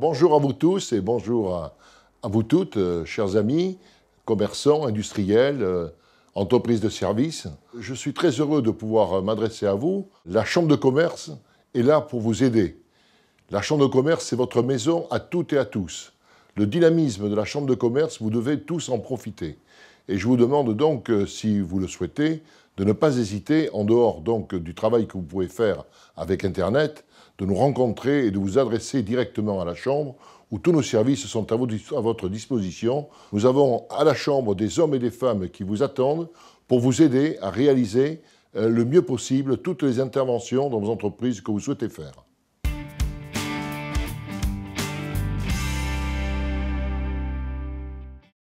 Bonjour à vous tous et bonjour à, vous toutes, euh, chers amis, commerçants, industriels, euh, entreprises de services. Je suis très heureux de pouvoir euh, m'adresser à vous. La Chambre de commerce est là pour vous aider. La Chambre de commerce, c'est votre maison à toutes et à tous. Le dynamisme de la Chambre de commerce, vous devez tous en profiter. Et je vous demande donc, euh, si vous le souhaitez, de ne pas hésiter, en dehors donc du travail que vous pouvez faire avec Internet, de nous rencontrer et de vous adresser directement à la Chambre, où tous nos services sont à, à votre disposition. Nous avons à la Chambre des hommes et des femmes qui vous attendent pour vous aider à réaliser euh, le mieux possible toutes les interventions dans vos entreprises que vous souhaitez faire.